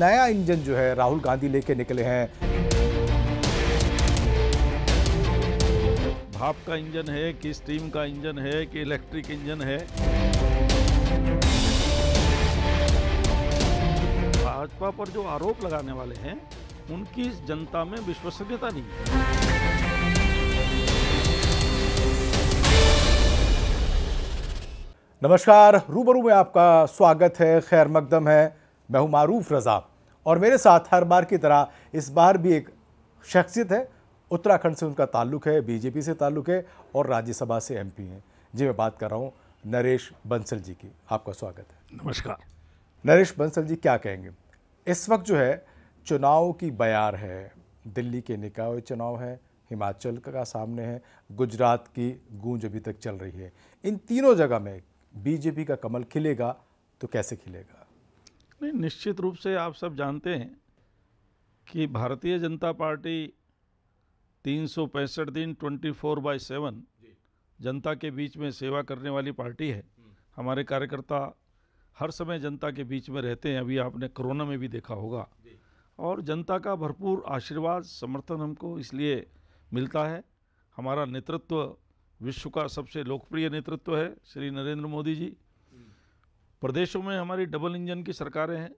नया इंजन जो है राहुल गांधी लेके निकले हैं भाप का इंजन है कि स्टीम का इंजन है कि इलेक्ट्रिक इंजन है भाजपा पर जो आरोप लगाने वाले हैं उनकी जनता में विश्वसनीयता नहीं नमस्कार रूबरू में आपका स्वागत है खैर मकदम है मैं हूँ मारूफ रज़ा और मेरे साथ हर बार की तरह इस बार भी एक शख्सियत है उत्तराखंड से उनका ताल्लुक़ है बीजेपी से ताल्लुक़ है और राज्यसभा से एमपी हैं जी मैं बात कर रहा हूँ नरेश बंसल जी की आपका स्वागत है नमस्कार नरेश बंसल जी क्या कहेंगे इस वक्त जो है चुनाव की बयार है दिल्ली के निकाय चुनाव है हिमाचल का सामने है गुजरात की गूंज अभी तक चल रही है इन तीनों जगह में बीजेपी का कमल खिलेगा तो कैसे खिलेगा नहीं निश्चित रूप से आप सब जानते हैं कि भारतीय जनता पार्टी तीन सौ पैंसठ दिन ट्वेंटी फोर बाई सेवन जनता के बीच में सेवा करने वाली पार्टी है हम्म। हमारे कार्यकर्ता हर समय जनता के बीच में रहते हैं अभी आपने कोरोना में भी देखा होगा और जनता का भरपूर आशीर्वाद समर्थन हमको इसलिए मिलता है हमारा नेतृत्व विश्व का सबसे लोकप्रिय नेतृत्व है श्री नरेंद्र मोदी जी प्रदेशों में हमारी डबल इंजन की सरकारें हैं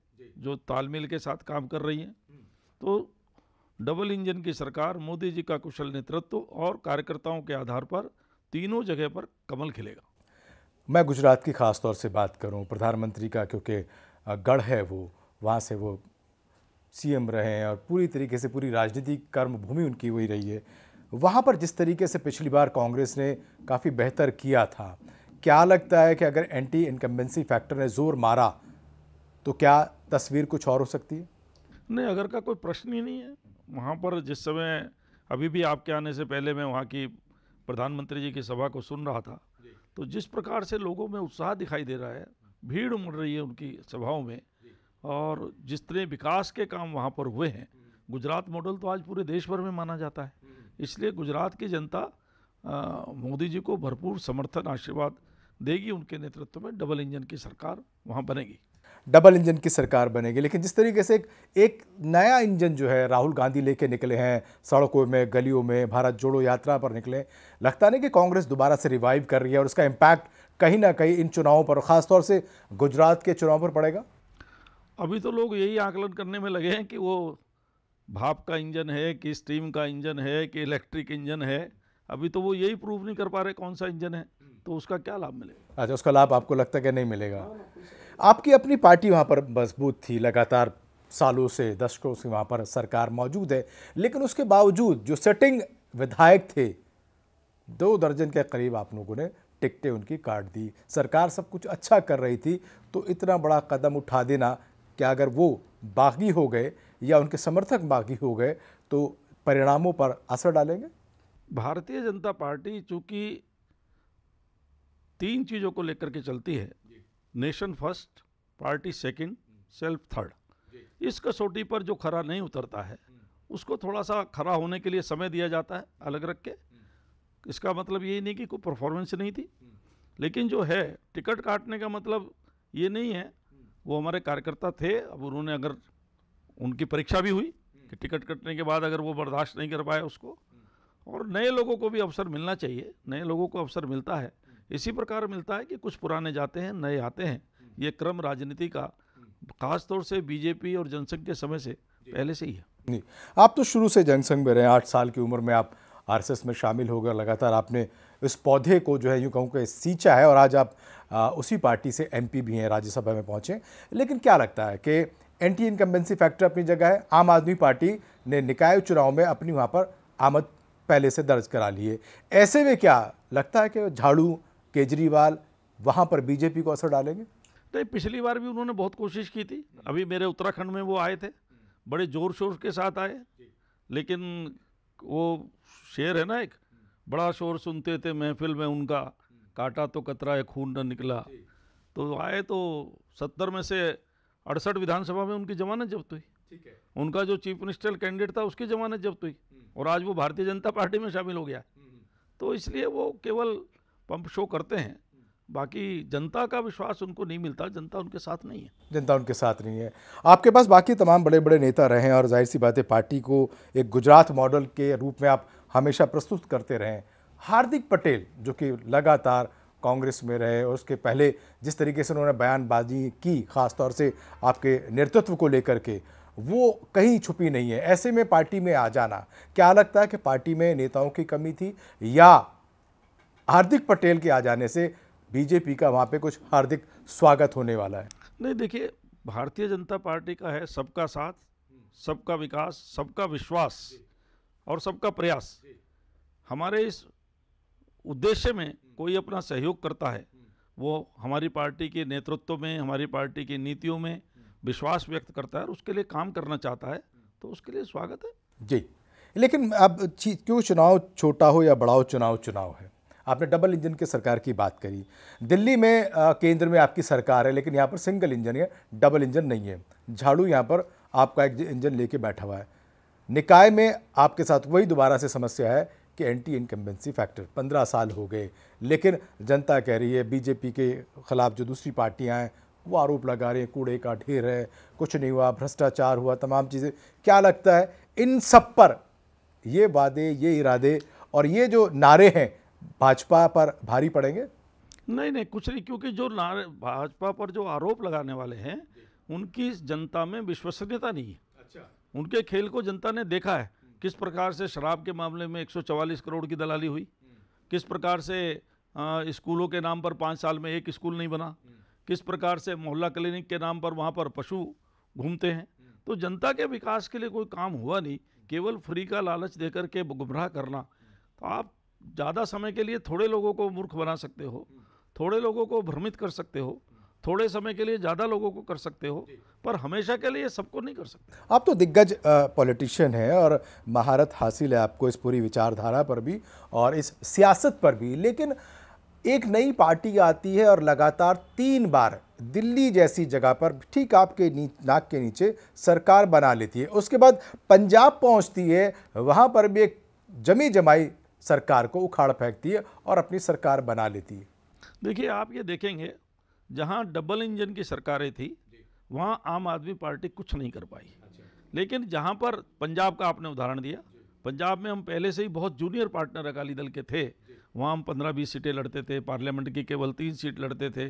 जो तालमेल के साथ काम कर रही हैं हम्म। तो डबल इंजन की सरकार मोदी जी का कुशल नेतृत्व और कार्यकर्ताओं के आधार पर तीनों जगह पर कमल खिलेगा मैं गुजरात की खास तौर से बात करूं प्रधानमंत्री का क्योंकि गढ़ है वो वहाँ से वो सीएम रहे हैं और पूरी तरीके से पूरी राजनीतिक कर्मभूमि उनकी वही रही है वहाँ पर जिस तरीके से पिछली बार कांग्रेस ने काफ़ी बेहतर किया था क्या लगता है कि अगर एंटी इनकम्बेंसी फैक्टर ने जोर मारा तो क्या तस्वीर कुछ और हो सकती है नहीं अगर का कोई प्रश्न ही नहीं है वहाँ पर जिस समय अभी भी आपके आने से पहले मैं वहाँ की प्रधानमंत्री जी की सभा को सुन रहा था तो जिस प्रकार से लोगों में उत्साह दिखाई दे रहा है भीड़ उमड़ रही है उनकी सभाओं में और जिस तरह विकास के काम वहाँ पर हुए हैं गुजरात मॉडल तो आज पूरे देश भर में माना जाता है हम्म। इसलिए गुजरात की जनता मोदी जी को भरपूर समर्थन आशीर्वाद देगी उनके नेतृत्व में डबल इंजन की सरकार वहाँ बनेगी डबल इंजन की सरकार बनेगी लेकिन जिस तरीके से एक, एक नया इंजन जो है राहुल गांधी लेके निकले हैं सड़कों में गलियों में भारत जोड़ो यात्रा पर निकले लगता नहीं कि कांग्रेस दोबारा से रिवाइव कर रही है और उसका इम्पैक्ट कहीं ना कहीं इन चुनावों पर ख़ासतौर से गुजरात के चुनाव पर पड़ेगा अभी तो लोग यही आकलन करने में लगे हैं कि वो भाप का इंजन है कि स्टीम का इंजन है कि इलेक्ट्रिक इंजन है अभी तो वो यही प्रूव नहीं कर पा रहे कौन सा इंजन है तो उसका क्या लाभ मिलेगा अच्छा उसका लाभ आपको लगता है कि नहीं मिलेगा आपकी अपनी पार्टी वहाँ पर मजबूत थी लगातार सालों से दशकों से वहाँ पर सरकार मौजूद है लेकिन उसके बावजूद जो सेटिंग विधायक थे दो दर्जन के करीब आप लोगों ने टिकटें उनकी काट दी सरकार सब कुछ अच्छा कर रही थी तो इतना बड़ा कदम उठा देना कि अगर वो बागी हो गए या उनके समर्थक बागी हो गए तो परिणामों पर असर डालेंगे भारतीय जनता पार्टी चूँकि तीन चीज़ों को लेकर के चलती है nation first party second hmm. Self third इस कसौटी पर जो खरा नहीं उतरता है हम्म। उसको थोड़ा सा खरा होने के लिए समय दिया जाता है अलग रख के हम्म। इसका मतलब ये नहीं कि कोई परफॉर्मेंस नहीं थी लेकिन जो है टिकट काटने का मतलब ये नहीं है वो हमारे कार्यकर्ता थे अब उन्होंने अगर उनकी परीक्षा भी हुई कि टिकट कटने के बाद अगर वो बर्दाश्त नहीं कर पाए उसको और नए लोगों को भी अवसर मिलना चाहिए नए लोगों को अवसर मिलता है इसी प्रकार मिलता है कि कुछ पुराने जाते हैं नए आते हैं ये क्रम राजनीति का खासतौर से बीजेपी और जनसंघ के समय से पहले से ही है नहीं आप तो शुरू से जनसंघ में रहे आठ साल की उम्र में आप आर में शामिल हो गए लगातार आपने इस पौधे को जो है यूँ कहूँ के सींचा है और आज आप आ, उसी पार्टी से एम भी हैं राज्यसभा में पहुँचे लेकिन क्या लगता है कि एंटी इनकम्बेंसी फैक्टर अपनी जगह है आम आदमी पार्टी ने निकाय चुनाव में अपनी वहाँ पर आमद पहले से दर्ज करा ली है ऐसे में क्या लगता है कि झाड़ू केजरीवाल वहाँ पर बीजेपी को असर डालेंगे नहीं पिछली बार भी उन्होंने बहुत कोशिश की थी अभी मेरे उत्तराखंड में वो आए थे बड़े जोर शोर के साथ आए लेकिन वो शेर है ना एक बड़ा शोर सुनते थे महफिल में उनका काटा तो कतरा है खून न निकला तो आए तो सत्तर में से अड़सठ विधानसभा में उनकी जमानत जब्त हुई उनका जो चीफ मिनिस्टर कैंडिडेट था उसकी जमानत जब्त हुई हम्म। और आज वो भारतीय जनता पार्टी में शामिल हो गया हम्म। तो इसलिए वो केवल पंप शो तो करते हैं बाकी जनता का विश्वास उनको नहीं मिलता जनता उनके साथ नहीं है जनता उनके साथ नहीं है आपके पास बाकी तमाम बड़े बड़े नेता रहे हैं और जाहिर सी बात है पार्टी को एक गुजरात मॉडल के रूप में आप हमेशा प्रस्तुत करते रहे हार्दिक पटेल जो कि लगातार कांग्रेस में रहे और उसके पहले जिस तरीके से उन्होंने बयानबाजी की ख़ासतौर से आपके नेतृत्व को लेकर के वो कहीं छुपी नहीं है ऐसे में पार्टी में आ जाना क्या लगता है कि पार्टी में नेताओं की कमी थी या हार्दिक पटेल के आ जाने से बीजेपी का वहाँ पे कुछ हार्दिक स्वागत होने वाला है नहीं देखिए भारतीय जनता पार्टी का है सबका साथ सबका विकास सबका विश्वास और सबका प्रयास हमारे इस उद्देश्य में कोई अपना सहयोग करता है वो हमारी पार्टी के नेतृत्व में हमारी पार्टी की नीतियों में विश्वास व्यक्त करता है और उसके लिए काम करना चाहता है तो उसके लिए स्वागत है जी लेकिन अब क्यों चुनाव छोटा हो या बड़ा हो चुनाव चुनाव है आपने डबल इंजन की सरकार की बात करी दिल्ली में केंद्र में आपकी सरकार है लेकिन यहाँ पर सिंगल इंजन है डबल इंजन नहीं है झाड़ू यहाँ पर आपका एक इंजन लेके बैठा हुआ है निकाय में आपके साथ वही दोबारा से समस्या है कि एंटी इनकम्बेंसी फैक्टर पंद्रह साल हो गए लेकिन जनता कह रही है बीजेपी के खिलाफ जो दूसरी पार्टियाँ हैं वो आरोप लगा रहे हैं कूड़े का ढेर है कुछ नहीं हुआ भ्रष्टाचार हुआ तमाम चीज़ें क्या लगता है इन सब पर ये वादे ये इरादे और ये जो नारे हैं भाजपा पर भारी पड़ेंगे नहीं नहीं कुछ नहीं क्योंकि जो भाजपा पर जो आरोप लगाने वाले हैं उनकी जनता में विश्वसनीयता नहीं है अच्छा उनके खेल को जनता ने देखा है किस प्रकार से शराब के मामले में 144 करोड़ की दलाली हुई किस प्रकार से स्कूलों के नाम पर पाँच साल में एक स्कूल नहीं बना किस प्रकार से मोहल्ला क्लिनिक के नाम पर वहाँ पर पशु घूमते हैं तो जनता के विकास के लिए कोई काम हुआ नहीं केवल फ्री का लालच देकर के गुमराह करना तो आप ज़्यादा समय के लिए थोड़े लोगों को मूर्ख बना सकते हो थोड़े लोगों को भ्रमित कर सकते हो थोड़े समय के लिए ज़्यादा लोगों को कर सकते हो पर हमेशा के लिए सबको नहीं कर सकते आप तो दिग्गज पॉलिटिशियन हैं और महारत हासिल है आपको इस पूरी विचारधारा पर भी और इस सियासत पर भी लेकिन एक नई पार्टी आती है और लगातार तीन बार दिल्ली जैसी जगह पर ठीक आपके नाक के नीचे सरकार बना लेती है उसके बाद पंजाब पहुंचती है वहां पर भी एक जमी जमाई सरकार को उखाड़ फेंकती है और अपनी सरकार बना लेती है देखिए आप ये देखेंगे जहाँ डबल इंजन की सरकारें थी वहाँ आम आदमी पार्टी कुछ नहीं कर पाई अच्छा। लेकिन जहाँ पर पंजाब का आपने उदाहरण दिया पंजाब में हम पहले से ही बहुत जूनियर पार्टनर अकाली दल के थे वहाँ हम पंद्रह बीस सीटें लड़ते थे पार्लियामेंट की केवल तीन सीट लड़ते थे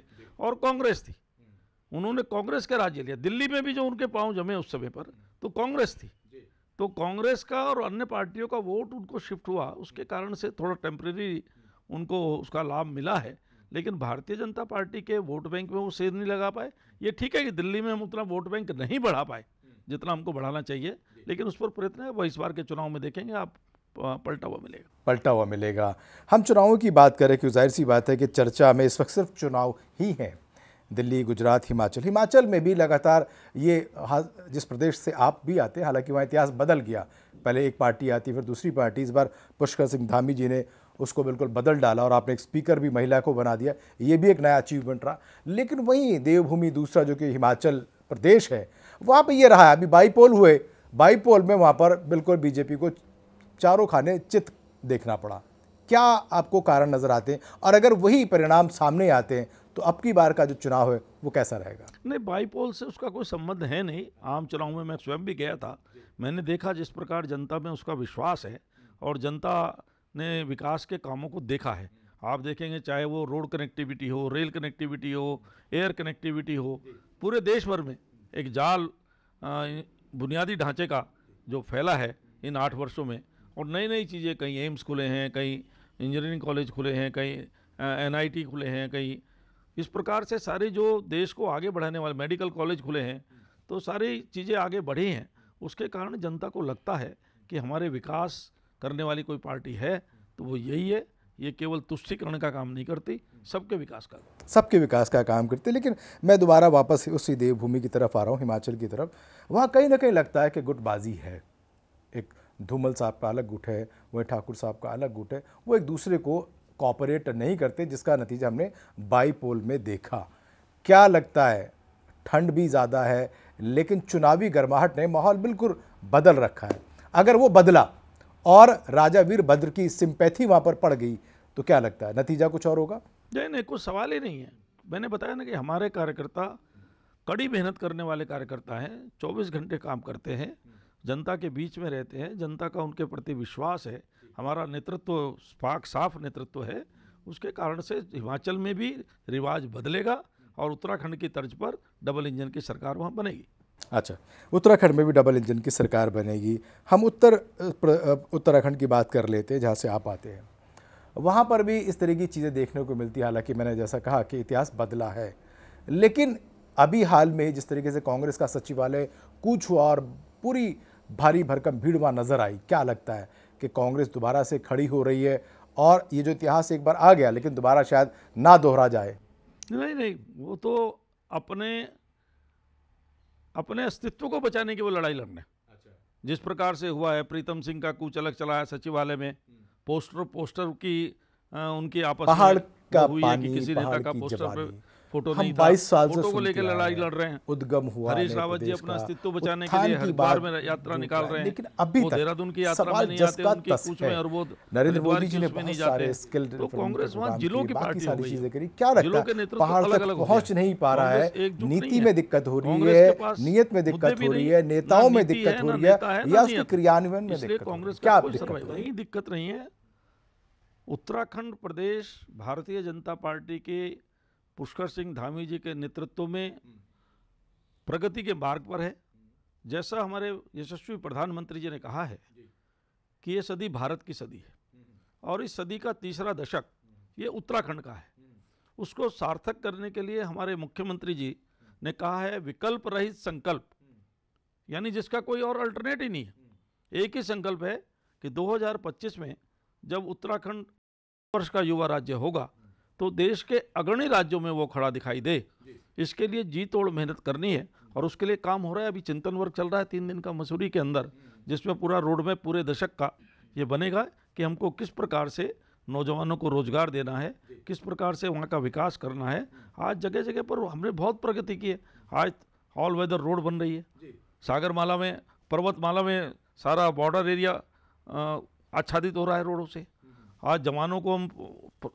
और कांग्रेस थी हम्म। उन्होंने कांग्रेस का राज्य लिया दिल्ली में भी जो उनके पाँव जमे उस समय पर हम्म। तो कांग्रेस थी तो कांग्रेस का और अन्य पार्टियों का वोट उनको शिफ्ट हुआ उसके कारण से थोड़ा टेम्प्रेरी उनको उसका लाभ मिला है लेकिन भारतीय जनता पार्टी के वोट बैंक में वो सिर नहीं लगा पाए ये ठीक है कि दिल्ली में हम उतना वोट बैंक नहीं बढ़ा पाए जितना हमको बढ़ाना चाहिए लेकिन उस पर प्रयत्न है वह इस बार के चुनाव में देखेंगे आप पलटा हुआ मिलेगा पलटा हुआ मिलेगा हम चुनावों की बात करें क्यों जाहिर सी बात है कि चर्चा में इस वक्त सिर्फ चुनाव ही हैं दिल्ली गुजरात हिमाचल हिमाचल में भी लगातार ये जिस प्रदेश से आप भी आते हैं हालांकि वहाँ इतिहास बदल गया पहले एक पार्टी आती फिर दूसरी पार्टी इस बार पुष्कर सिंह धामी जी ने उसको बिल्कुल बदल डाला और आपने एक स्पीकर भी महिला को बना दिया ये भी एक नया अचीवमेंट रहा लेकिन वहीं देवभूमि दूसरा जो कि हिमाचल प्रदेश है वहाँ पर ये रहा है अभी बाईपोल हुए बाईपोल में वहाँ पर बिल्कुल बीजेपी को चारों खाने चित देखना पड़ा क्या आपको कारण नज़र आते हैं और अगर वही परिणाम सामने आते हैं तो अब की बार का जो चुनाव है वो कैसा रहेगा नहीं बाईपोल से उसका कोई संबंध है नहीं आम चुनाव में मैं स्वयं भी गया था मैंने देखा जिस प्रकार जनता में उसका विश्वास है और जनता ने विकास के कामों को देखा है आप देखेंगे चाहे वो रोड कनेक्टिविटी हो रेल कनेक्टिविटी हो एयर कनेक्टिविटी हो पूरे देश भर में एक जाल बुनियादी ढांचे का जो फैला है इन आठ वर्षों में और नई नई चीज़ें कहीं एम्स खुले हैं कहीं इंजीनियरिंग कॉलेज खुले हैं कहीं एनआईटी खुले हैं कहीं इस प्रकार से सारे जो देश को आगे बढ़ाने वाले मेडिकल कॉलेज खुले हैं तो सारी चीज़ें आगे बढ़ी हैं उसके कारण जनता को लगता है कि हमारे विकास करने वाली कोई पार्टी है तो वो यही है ये केवल तुष्टिकरण का काम नहीं करती सबके विकास का सबके विकास का काम करती लेकिन मैं दोबारा वापस उसी देवभूमि की तरफ आ रहा हूँ हिमाचल की तरफ वहाँ कहीं ना कहीं लगता है कि गुटबाजी है एक धूमल साहब का अलग गुट है वही ठाकुर साहब का अलग गुट है वो एक दूसरे को कॉपरेट नहीं करते जिसका नतीजा हमने बाईपोल में देखा क्या लगता है ठंड भी ज़्यादा है लेकिन चुनावी गर्माहट ने माहौल बिल्कुल बदल रखा है अगर वो बदला और राजा वीरभद्र की सिंपैथी वहाँ पर पड़ गई तो क्या लगता है नतीजा कुछ और होगा नहीं नहीं कुछ सवाल ही नहीं है मैंने बताया ना कि हमारे कार्यकर्ता कड़ी मेहनत करने वाले कार्यकर्ता हैं 24 घंटे काम करते हैं जनता के बीच में रहते हैं जनता का उनके प्रति विश्वास है हमारा नेतृत्व पाक साफ नेतृत्व है उसके कारण से हिमाचल में भी रिवाज बदलेगा और उत्तराखंड की तर्ज पर डबल इंजन की सरकार वहाँ बनेगी अच्छा उत्तराखंड में भी डबल इंजन की सरकार बनेगी हम उत्तर उत्तराखंड की बात कर लेते हैं जहाँ से आप आते हैं वहाँ पर भी इस तरह की चीज़ें देखने को मिलती है हालांकि मैंने जैसा कहा कि इतिहास बदला है लेकिन अभी हाल में जिस तरीके से कांग्रेस का सचिवालय कूच हुआ और पूरी भारी भरकम भीड़ वहाँ नज़र आई क्या लगता है कि कांग्रेस दोबारा से खड़ी हो रही है और ये जो इतिहास एक बार आ गया लेकिन दोबारा शायद ना दोहरा जाए नहीं नहीं वो तो अपने अपने अस्तित्व को बचाने की वो लड़ाई लड़ने अच्छा। जिस प्रकार से हुआ है प्रीतम सिंह का कुछ अलग चला है सचिवालय में हम्म। पोस्टर पोस्टर की आ, उनकी आपस पहाड़ का हुई पानी, है कि किसी नेता का पोस्टर पर फोटो नहीं था साल फोटो को लेकर लड़ाई लड़ रहे हैं उद्गम हुआ हरीश रावत जी अपना अस्तित्व बचाने के लिए हर बार में यात्रा निकाल रहे हैं लेकिन अभी तक देहरादून की यात्रा में नहीं आते उनकी कूच में और वो नरेंद्र मोदी जी ने बहुत सारे स्किल तो कांग्रेस वहां जिलों की पार्टी सारी चीजें करी क्या लगता है पहाड़ तो तक पहुंच नहीं पा रहा है नीति में दिक्कत हो रही है नियत में दिक्कत हो रही है नेताओं में दिक्कत हो रही है या उसके क्रियान्वयन में दिक्कत कांग्रेस क्या दिक्कत नहीं है उत्तराखंड प्रदेश भारतीय जनता पार्टी के पुष्कर सिंह धामी जी के नेतृत्व में प्रगति के मार्ग पर है जैसा हमारे यशस्वी प्रधानमंत्री जी ने कहा है कि ये सदी भारत की सदी है हम्म, हम्म। और इस सदी का तीसरा दशक हम्म। ये उत्तराखंड का है उसको सार्थक करने के लिए हमारे मुख्यमंत्री जी ने कहा है विकल्प रहित संकल्प यानी जिसका कोई और अल्टरनेट ही नहीं है एक ही संकल्प है कि 2025 में जब उत्तराखंड वर्ष का युवा राज्य होगा तो देश के अग्रणी राज्यों में वो खड़ा दिखाई दे इसके लिए जी तोड़ मेहनत करनी है और उसके लिए काम हो रहा है अभी चिंतन वर्ग चल रहा है तीन दिन का मसूरी के अंदर हम्म। जिसमें पूरा रोड में पूरे दशक का ये बनेगा कि हमको किस प्रकार से नौजवानों को रोजगार देना है किस प्रकार से वहाँ का विकास करना है आज जगह जगह पर हमने बहुत प्रगति की है आज ऑल वेदर रोड बन रही है सागरमाला में पर्वतमाला में सारा बॉर्डर एरिया आच्छादित हो रहा है रोडों से आज जवानों को हम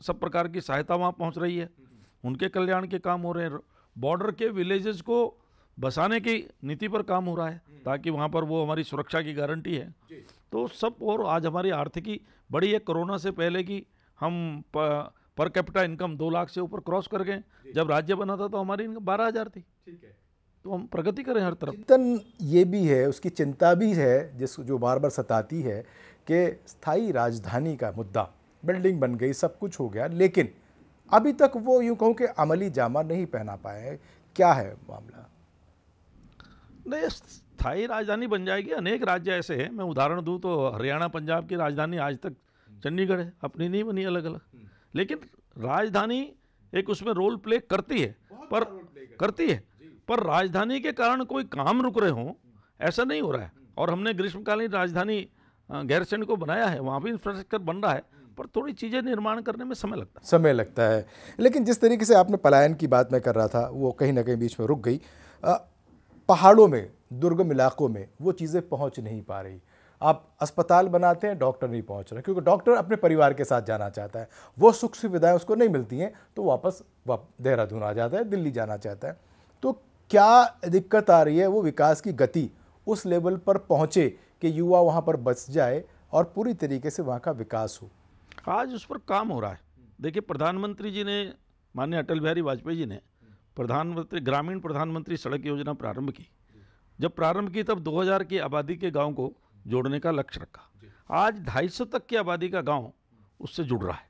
सब प्रकार की सहायता वहाँ पहुँच रही है उनके कल्याण के काम हो रहे हैं बॉर्डर के विलेजेस को बसाने की नीति पर काम हो रहा है ताकि वहाँ पर वो हमारी सुरक्षा की गारंटी है तो सब और आज हमारी आर्थिकी बड़ी है कोरोना से पहले की हम पर कैपिटा इनकम दो लाख से ऊपर क्रॉस कर गए जब राज्य बना था तो हमारी इनकम बारह हज़ार थी ठीक है तो हम प्रगति करें हर तरफ चिंतन ये भी है उसकी चिंता भी है जिस जो बार बार सताती है कि स्थायी राजधानी का मुद्दा बिल्डिंग बन गई सब कुछ हो गया लेकिन अभी तक वो यूँ कहूँ कि अमली जामा नहीं पहना पाए क्या है मामला नहीं स्थायी राजधानी बन जाएगी अनेक राज्य ऐसे हैं मैं उदाहरण दूँ तो हरियाणा पंजाब की राजधानी आज तक चंडीगढ़ है अपनी नहीं बनी अलग अलग लेकिन राजधानी एक उसमें रोल प्ले करती है पर करती है पर राजधानी के कारण कोई काम रुक रहे हों ऐसा नहीं हो रहा है और हमने ग्रीष्मकालीन राजधानी गैरसैंड को बनाया है वहाँ भी इंफ्रास्ट्रक्चर बन रहा है पर थोड़ी चीज़ें निर्माण करने में समय लगता है समय लगता है लेकिन जिस तरीके से आपने पलायन की बात मैं कर रहा था वो कहीं ना कहीं बीच में रुक गई पहाड़ों में दुर्गम इलाकों में वो चीज़ें पहुँच नहीं पा रही आप अस्पताल बनाते हैं डॉक्टर नहीं पहुंच रहे क्योंकि डॉक्टर अपने परिवार के साथ जाना चाहता है वो सुख सुविधाएं उसको नहीं मिलती हैं तो वापस वाप देहरादून आ जाता है दिल्ली जाना चाहता है तो क्या दिक्कत आ रही है वो विकास की गति उस लेवल पर पहुँचे कि युवा वहाँ पर बस जाए और पूरी तरीके से वहाँ का विकास हो आज उस पर काम हो रहा है देखिए प्रधानमंत्री जी ने माननीय अटल बिहारी वाजपेयी जी ने प्रधानमंत्री ग्रामीण प्रधानमंत्री सड़क योजना प्रारंभ की जब प्रारंभ की तब 2000 की आबादी के गांव को जोड़ने का लक्ष्य रखा आज 250 तक की आबादी का गांव उससे जुड़ रहा है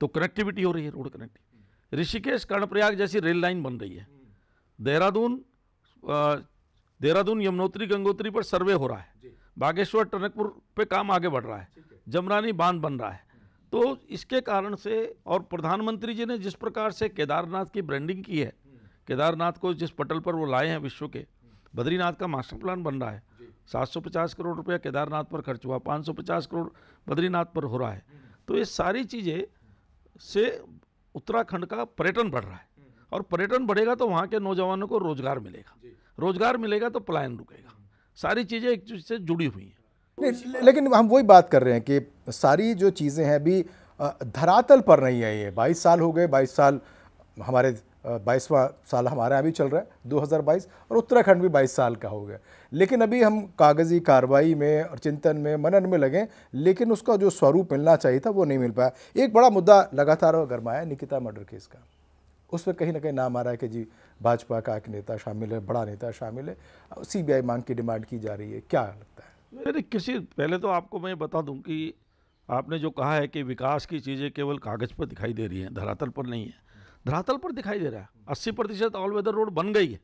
तो कनेक्टिविटी हो रही है रोड कनेक्टिविटी ऋषिकेश कर्णप्रयाग जैसी रेल लाइन बन रही है देहरादून देहरादून यमुनोत्री गंगोत्री पर सर्वे हो रहा है बागेश्वर टनकपुर पे काम आगे बढ़ रहा है जमरानी बांध बन रहा है तो इसके कारण से और प्रधानमंत्री जी ने जिस प्रकार से केदारनाथ की ब्रांडिंग की है केदारनाथ को जिस पटल पर वो लाए हैं विश्व के बद्रीनाथ का मास्टर प्लान बन रहा है 750 करोड़ रुपया केदारनाथ पर खर्च हुआ 550 करोड़ बद्रीनाथ पर हो रहा है हम्म। तो ये सारी चीज़ें से उत्तराखंड का पर्यटन बढ़ रहा है हम्म। और पर्यटन बढ़ेगा तो वहाँ के नौजवानों को रोज़गार मिलेगा रोज़गार मिलेगा तो पलायन रुकेगा हम्म। सारी चीज़ें एक चीज से जुड़ी हुई हैं लेकिन हम वही बात कर रहे हैं कि सारी जो चीज़ें हैं अभी धरातल पर नहीं आई है बाईस साल हो गए बाईस साल हमारे बाईसवा साल हमारे यहाँ अभी चल रहा है 2022 और उत्तराखंड भी 22 साल का हो गया लेकिन अभी हम कागज़ी कार्रवाई में और चिंतन में मनन में लगे लेकिन उसका जो स्वरूप मिलना चाहिए था वो नहीं मिल पाया एक बड़ा मुद्दा लगातार गरमाया निकिता मर्डर केस का उस पर कहीं ना कहीं नाम आ रहा है कि जी भाजपा का एक नेता शामिल है बड़ा नेता शामिल है सी मांग की डिमांड की जा रही है क्या लगता है मेरे किसी पहले तो आपको मैं बता दूं कि आपने जो कहा है कि विकास की चीज़ें केवल कागज़ पर दिखाई दे रही हैं धरातल पर नहीं है धरातल पर दिखाई दे रहा है अस्सी प्रतिशत ऑल वेदर रोड बन गई है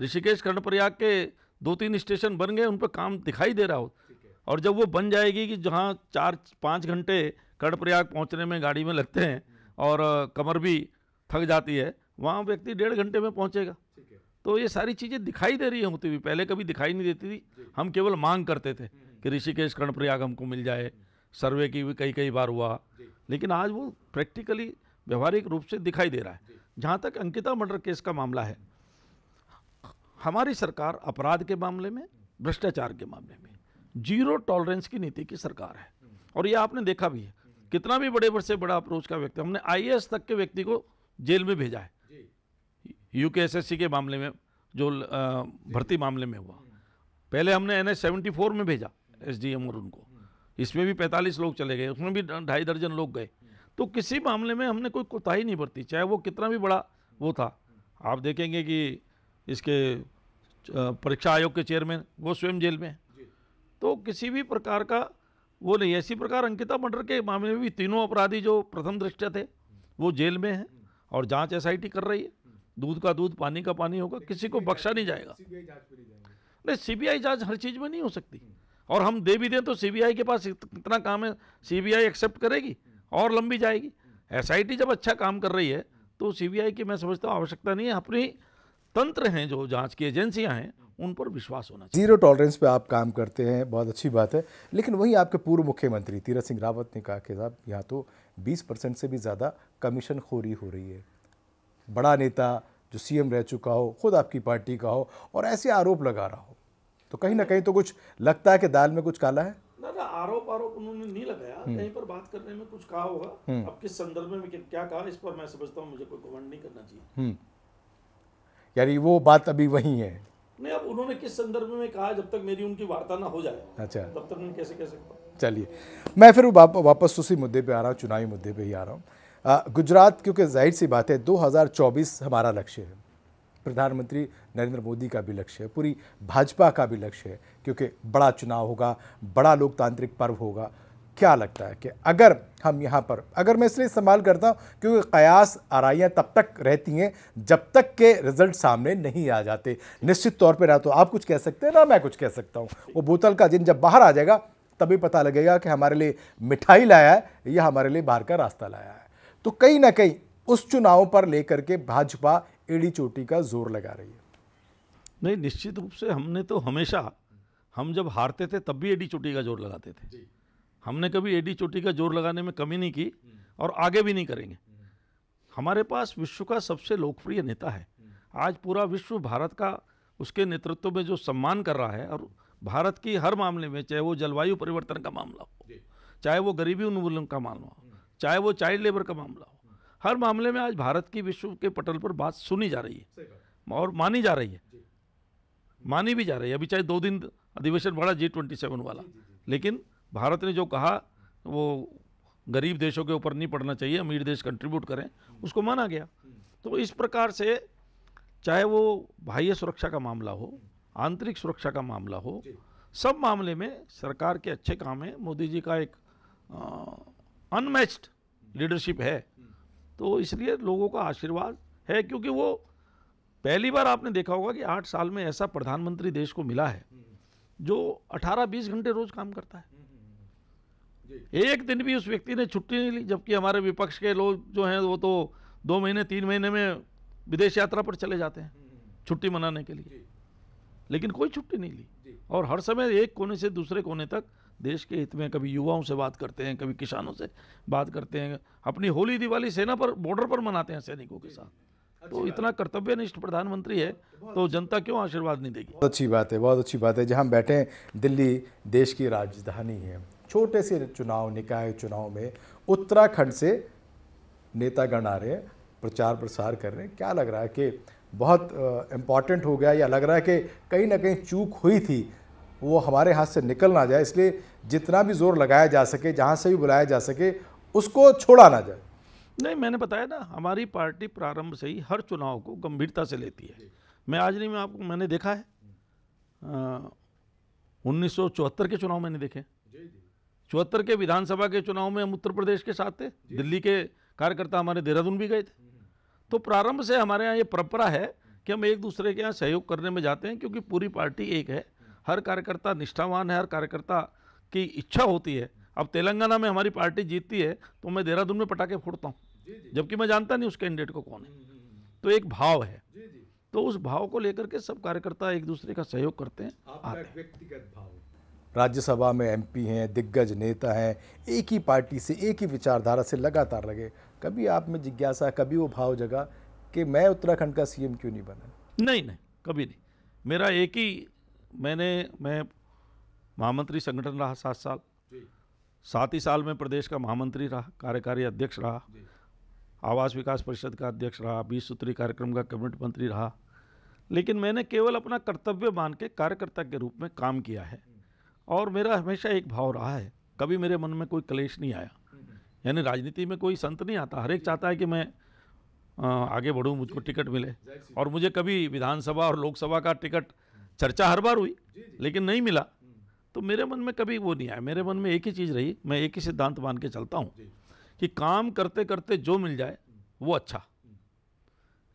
ऋषिकेश कर्णप्रयाग के दो तीन स्टेशन बन गए उन पर काम दिखाई दे रहा हो और जब वो बन जाएगी कि जहाँ चार पाँच घंटे कर्णप्रयाग पहुँचने में गाड़ी में लगते हैं और कमर भी थक जाती है वहाँ व्यक्ति डेढ़ घंटे में पहुँचेगा तो ये सारी चीज़ें दिखाई दे रही है होती हुई पहले कभी दिखाई नहीं देती थी हम केवल मांग करते थे हम्म, हम्म। कि ऋषिकेश कर्णप्रयाग हमको मिल जाए सर्वे की भी कई कई बार हुआ लेकिन आज वो प्रैक्टिकली व्यवहारिक रूप से दिखाई दे रहा है जहाँ तक अंकिता मर्डर केस का मामला है हमारी सरकार अपराध के मामले में भ्रष्टाचार के मामले में जीरो टॉलरेंस की नीति की सरकार है हम्म। और ये आपने देखा भी है कितना भी बड़े बड़े से बड़ा अप्रोच का व्यक्ति हमने आई तक के व्यक्ति को जेल में भेजा है यू के के मामले में जो भर्ती मामले में हुआ पहले हमने एन एस में भेजा एस डी एम और उनको इसमें भी 45 लोग चले गए उसमें भी ढाई दर्जन लोग गए तो किसी मामले में हमने कोई कोताही नहीं बरती चाहे वो कितना भी बड़ा वो था आप देखेंगे कि इसके परीक्षा आयोग के चेयरमैन वो स्वयं जेल में तो किसी भी प्रकार का वो नहीं इसी प्रकार अंकिता मर्डर के मामले में भी तीनों अपराधी जो प्रथम दृष्टि थे वो जेल में हैं और जांच एस कर रही है दूध का दूध पानी का पानी होगा किसी को बख्शा नहीं जाएगा नहीं सीबीआई जांच हर चीज़ में नहीं हो सकती हम्म। और हम दे भी दें तो सीबीआई के पास कितना काम है सीबीआई एक्सेप्ट करेगी हम्म। और लंबी जाएगी एसआईटी हम्म। जब अच्छा काम कर रही है तो सीबीआई की मैं समझता हूँ आवश्यकता नहीं है अपनी तंत्र हैं जो जांच की एजेंसियां हैं उन पर विश्वास होना चाहिए जीरो टॉलरेंस पे आप काम करते हैं बहुत अच्छी बात है लेकिन वहीं आपके पूर्व मुख्यमंत्री तीरथ सिंह रावत ने कहा कि साहब यहाँ तो 20 परसेंट से भी ज़्यादा कमीशन खोरी हो रही है बड़ा नेता जो सीएम रह चुका हो खुद आपकी पार्टी का हो और ऐसे आरोप लगा रहा हो तो कहीं ना कहीं तो कुछ लगता है कि दाल में कुछ काला है ना ना आरोप आरोप उन्होंने नहीं लगाया हम्म। कहीं पर बात करने में कुछ कहा होगा हम्म। अब किस संदर्भ में क्या कहा इस पर मैं समझता हूँ मुझे कोई कमेंट नहीं करना चाहिए हम्म। यानी वो बात अभी वही है नहीं अब उन्होंने किस संदर्भ में कहा जब तक मेरी उनकी वार्ता ना हो जाए अच्छा तब तक मैं कैसे कह सकता चलिए मैं फिर वापस उसी मुद्दे पे आ रहा हूँ चुनावी मुद्दे पे ही आ रहा हूँ गुजरात क्योंकि जाहिर सी बात है 2024 हमारा लक्ष्य है प्रधानमंत्री नरेंद्र मोदी का भी लक्ष्य है पूरी भाजपा का भी लक्ष्य है क्योंकि बड़ा चुनाव होगा बड़ा लोकतांत्रिक पर्व होगा क्या लगता है कि अगर हम यहाँ पर अगर मैं इसलिए इस्तेमाल करता हूँ क्योंकि कयास आराइयाँ तब तक रहती हैं जब तक के रिजल्ट सामने नहीं आ जाते निश्चित तौर पर ना तो आप कुछ कह सकते हैं ना मैं कुछ कह सकता हूँ वो बोतल का जिन जब बाहर आ जाएगा तभी पता लगेगा कि हमारे लिए मिठाई लाया है या हमारे लिए बाहर का रास्ता लाया है तो कहीं ना कहीं उस चुनाव पर लेकर के भाजपा एड़ी चोटी का जोर लगा रही है नहीं निश्चित रूप से हमने तो हमेशा हम जब हारते थे तब भी एडी चोटी का जोर लगाते थे हमने कभी एडी चोटी का जोर लगाने में कमी नहीं की और आगे भी नहीं करेंगे हमारे पास विश्व का सबसे लोकप्रिय नेता है आज पूरा विश्व भारत का उसके नेतृत्व में जो सम्मान कर रहा है और भारत की हर मामले में चाहे वो जलवायु परिवर्तन का मामला हो चाहे वो गरीबी उन्मूलन का मामला हो हम्म। चाहे वो चाइल्ड लेबर का मामला हो हर मामले में आज भारत की विश्व के पटल पर बात सुनी जा रही है और मानी जा रही है मानी भी जा रही है अभी चाहे दो दिन अधिवेशन बढ़ा जी ट्वेंटी सेवन वाला लेकिन भारत ने जो कहा वो गरीब देशों के ऊपर नहीं पड़ना चाहिए अमीर देश कंट्रीब्यूट करें उसको माना गया तो इस प्रकार से चाहे वो बाह्य सुरक्षा का मामला हो आंतरिक सुरक्षा का मामला हो सब मामले में सरकार के अच्छे काम हैं मोदी जी का एक आ, अनमैच्ड लीडरशिप है तो इसलिए लोगों का आशीर्वाद है क्योंकि वो पहली बार आपने देखा होगा कि आठ साल में ऐसा प्रधानमंत्री देश को मिला है जो 18-20 घंटे रोज काम करता है एक दिन भी उस व्यक्ति ने छुट्टी नहीं ली जबकि हमारे विपक्ष के लोग जो हैं वो तो दो महीने तीन महीने में विदेश यात्रा पर चले जाते हैं छुट्टी मनाने के लिए लेकिन कोई छुट्टी नहीं ली और हर समय एक कोने से दूसरे कोने तक देश के हित में कभी युवाओं से बात करते हैं कभी किसानों से बात करते हैं अपनी होली दिवाली सेना पर बॉर्डर पर मनाते हैं सैनिकों के साथ अच्छा। तो इतना कर्तव्यनिष्ठ प्रधानमंत्री है तो जनता क्यों आशीर्वाद नहीं देगी बहुत अच्छी बात है बहुत अच्छी बात है जहाँ बैठे दिल्ली देश की राजधानी है छोटे से चुनाव निकाय चुनाव में उत्तराखंड से नेतागण आ रहे हैं प्रचार प्रसार कर रहे हैं क्या लग रहा है कि बहुत इम्पॉर्टेंट हो गया या लग रहा है कि कहीं ना कहीं चूक हुई थी वो हमारे हाथ से निकल ना जाए इसलिए जितना भी जोर लगाया जा सके जहाँ से भी बुलाया जा सके उसको छोड़ा ना जाए नहीं मैंने बताया ना हमारी पार्टी प्रारंभ से ही हर चुनाव को गंभीरता से लेती है मैं आज नहीं मैं आपको मैंने देखा है उन्नीस के चुनाव मैंने देखे चौहत्तर के विधानसभा के चुनाव में हम उत्तर प्रदेश के साथ थे दिल्ली के कार्यकर्ता हमारे देहरादून भी गए थे तो प्रारंभ से हमारे यहाँ ये परंपरा है कि हम एक दूसरे के यहाँ सहयोग करने में जाते हैं क्योंकि पूरी पार्टी एक है हर कार्यकर्ता निष्ठावान है हर कार्यकर्ता की इच्छा होती है अब तेलंगाना में हमारी पार्टी जीतती है तो मैं देहरादून में पटाखे फोड़ता हूँ जबकि मैं जानता नहीं उस कैंडिडेट को कौन है हम्म, हम्म, हम्म। तो एक भाव है तो उस भाव को लेकर के सब कार्यकर्ता एक दूसरे का सहयोग करते हैं व्यक्तिगत भाव राज्यसभा में एमपी हैं दिग्गज नेता हैं एक ही पार्टी से एक ही विचारधारा से लगातार लगे कभी आप में जिज्ञासा कभी वो भाव जगा कि मैं उत्तराखंड का सीएम क्यों नहीं बना नहीं नहीं कभी नहीं मेरा एक ही मैंने मैं महामंत्री संगठन रहा सात साल सात ही साल में प्रदेश का महामंत्री रहा कार्यकारी अध्यक्ष रहा आवास विकास परिषद का अध्यक्ष रहा बीस सूत्री कार्यक्रम का कैबिनेट मंत्री रहा लेकिन मैंने केवल अपना कर्तव्य मान के कार्यकर्ता के रूप में काम किया है और मेरा हमेशा एक भाव रहा है कभी मेरे मन में कोई क्लेश नहीं आया यानी राजनीति में कोई संत नहीं आता हर एक चाहता है कि मैं आगे बढ़ूँ मुझको टिकट मिले और मुझे कभी विधानसभा और लोकसभा का टिकट चर्चा हर बार हुई लेकिन नहीं मिला तो मेरे मन में कभी वो नहीं आया मेरे मन में एक ही चीज़ रही मैं एक ही सिद्धांत मान के चलता हूँ कि काम करते करते जो मिल जाए वो अच्छा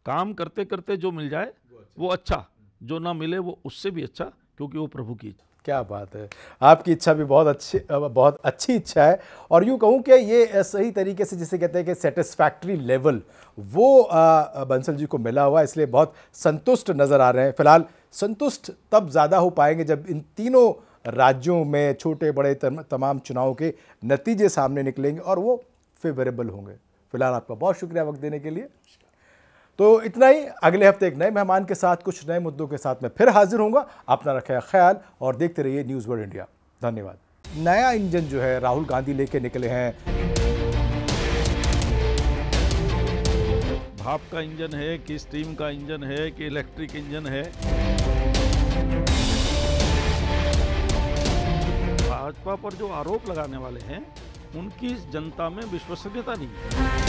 काम करते करते जो मिल जाए वो अच्छा, अच्छा। जो ना मिले वो उससे भी अच्छा क्योंकि वो प्रभु की क्या बात है आपकी इच्छा भी बहुत अच्छी बहुत अच्छी इच्छा है और यूँ कहूँ कि ये सही तरीके से जिसे कहते हैं कि सेटिस्फैक्ट्री लेवल वो बंसल जी को मिला हुआ इसलिए बहुत संतुष्ट नज़र आ रहे हैं फिलहाल संतुष्ट तब ज़्यादा हो पाएंगे जब इन तीनों राज्यों में छोटे बड़े तमाम चुनाव के नतीजे सामने निकलेंगे और वो फेवरेबल होंगे फिलहाल आपका बहुत शुक्रिया वक्त देने के लिए तो इतना ही अगले हफ्ते एक नए मेहमान के साथ कुछ नए मुद्दों के साथ मैं फिर हाजिर हूँ अपना रखे ख्याल और देखते रहिए न्यूज़ वर्ल्ड इंडिया धन्यवाद नया इंजन जो है राहुल गांधी लेके निकले हैं भाप का इंजन है कि स्टीम का इंजन है कि इलेक्ट्रिक इंजन है भाजपा पर जो आरोप लगाने वाले हैं उनकी जनता में विश्वसनीयता नहीं है